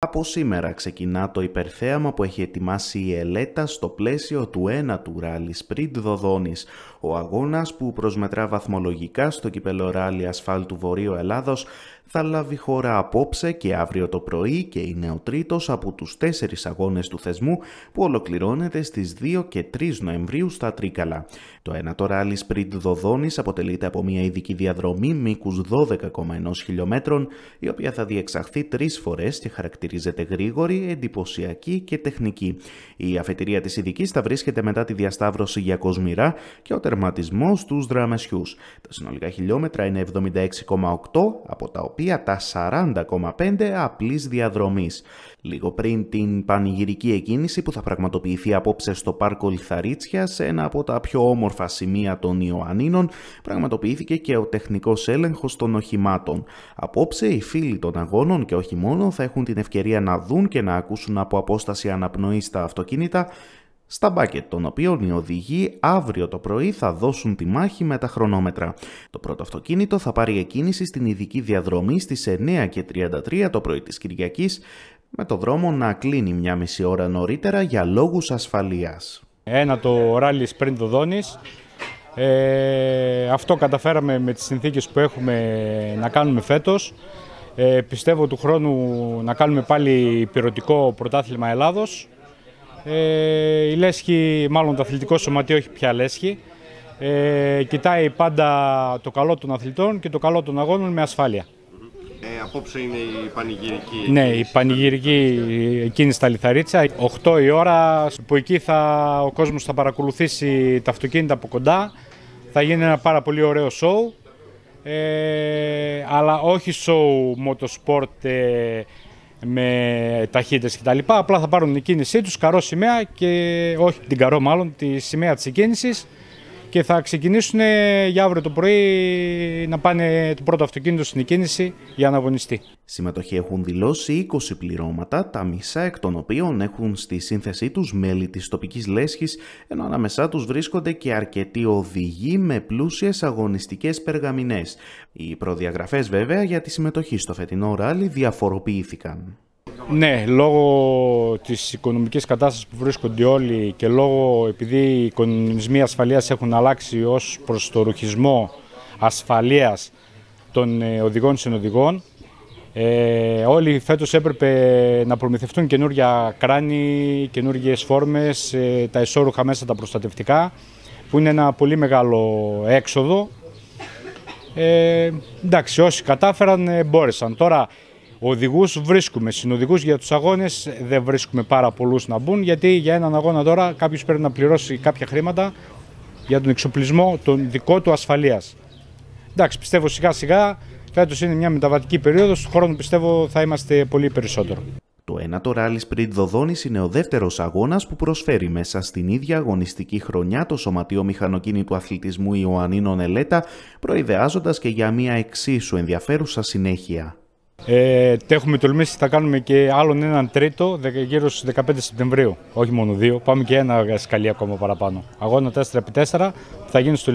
Από σήμερα ξεκινά το υπερθέαμα που έχει ετοιμάσει η Ελέτα στο πλαίσιο του 1 του ράλι Σπριντ Δοδόνης. ο αγώνας που προσμετρά βαθμολογικά στο κυπελο ράλι ασφάλτου Βορείου Ελλάδος θα λάβει χώρα απόψε και αύριο το πρωί και είναι ο τρίτος από τους τέσσερις αγώνες του θεσμού που ολοκληρώνεται στις 2 και 3 Νοεμβρίου στα Τρίκαλα. Το ένα τώρα ράλι σπριντ Δοδόνης αποτελείται από μια ειδική διαδρομή μήκους 12,1 χιλιόμετρων η οποία θα διεξαχθεί τρεις φορές και χαρακτηρίζεται γρήγορη, εντυπωσιακή και τεχνική. Η αφετηρία της ειδικής θα βρίσκεται μετά τη διασταύρωση για Κοσμηρά και ο τερματισμός στους Δραμεσιούς. Τα συνολικά χιλιόμετρα είναι 76,8 από τα οποία οποία τα 40,5 απλής διαδρομής. Λίγο πριν την πανηγυρική εκκίνηση που θα πραγματοποιηθεί απόψε στο πάρκο σε ένα από τα πιο όμορφα σημεία των Ιωαννίνων, πραγματοποιήθηκε και ο τεχνικός έλεγχος των οχημάτων. Απόψε οι φίλοι των αγώνων και όχι μόνο θα έχουν την ευκαιρία να δουν και να ακούσουν από απόσταση αναπνοής στα αυτοκίνητα στα μπάκετ, των οποίων οι οδηγοί αύριο το πρωί θα δώσουν τη μάχη με τα χρονόμετρα. Το πρώτο αυτοκίνητο θα πάρει εκκίνηση στην ειδική διαδρομή στις 9.33 το πρωί της Κυριακής, με το δρόμο να κλείνει μια μισή ώρα νωρίτερα για λόγους ασφαλείας. Ένα το ράλι πριν το Ε, αυτό καταφέραμε με τις συνθήκες που έχουμε να κάνουμε φέτος. Ε, πιστεύω του χρόνου να κάνουμε πάλι πυροτικό πρωτάθλημα Ελλάδος ε, η Λέσχη, μάλλον το αθλητικό σωματείο, έχει πια Λέσχη. Ε, κοιτάει πάντα το καλό των αθλητών και το καλό των αγώνων με ασφάλεια. Ε, απόψε είναι η πανηγυρική. Ναι, η πανηγυρική εκείνη στα Λιθαρίτσα. 8 η ώρα που εκεί θα, ο κόσμος θα παρακολουθήσει τα αυτοκίνητα από κοντά. Θα γίνει ένα πάρα πολύ ωραίο σοου. Ε, αλλά όχι σοου μοτοσπορτ με ταχύτητες κτλ. Απλά θα πάρουν την κίνησή τους, καρό σημαία και όχι την καρό μάλλον, τη σημαία της κίνησης και θα ξεκινήσουν ε, για αύριο το πρωί να πάνε το πρώτο αυτοκίνητο στην εκκίνηση για να αγωνιστεί. Συμμετοχή έχουν δηλώσει 20 πληρώματα, τα μισά εκ των οποίων έχουν στη σύνθεσή τους μέλη της τοπικής λέσχης, ενώ ανάμεσά τους βρίσκονται και αρκετοί οδηγοί με πλούσιες αγωνιστικές περγαμινές. Οι προδιαγραφές βέβαια για τη συμμετοχή στο φετινό ράλι διαφοροποιήθηκαν. Ναι, λόγω της οικονομικής κατάστασης που βρίσκονται όλοι και λόγω επειδή οι οικονομισμοί ασφαλείας έχουν αλλάξει ως προς το ρουχισμό ασφαλείας των ε, οδηγών συνοδηγών, ε, όλοι φέτος έπρεπε να προμηθευτούν καινούργια κράνη, καινούργιες φόρμες, ε, τα ισόρουχα μέσα τα προστατευτικά, που είναι ένα πολύ μεγάλο έξοδο. Ε, εντάξει, όσοι κατάφεραν ε, μπόρεσαν. Τώρα Οδηγούς βρίσκουμε. Συνοδηγούς για τους αγώνες δεν βρίσκουμε πάρα πολλούς να μπουν, γιατί για έναν αγώνα τώρα κάποιος πρέπει να πληρώσει κάποια χρήματα για τον εξοπλισμό τον δικό του ασφαλείας. Εντάξει, πιστεύω σιγά σιγά φέτος είναι μια μεταβατική περίοδος. Του χρόνου πιστεύω θα είμαστε πολύ περισσότερο. Το ένατο Rally Sprint Δοδόνης είναι ο δεύτερος αγώνας που προσφέρει μέσα στην ίδια αγωνιστική χρονιά το Σωματείο Μηχανοκίνητου Αθλητισμού Ιωαννίνων Ελέτα, προειδεάζοντας και για μια εξίσου ενδιαφέρουσα συνέχεια. Ε, το έχουμε τολμήσει, θα κάνουμε και άλλον έναν τρίτο γύρω στις 15 Σεπτεμβρίου. Όχι μόνο δύο, πάμε και ένα σκαλί ακόμα παραπάνω. Αγώνα 4x4 θα γίνει στο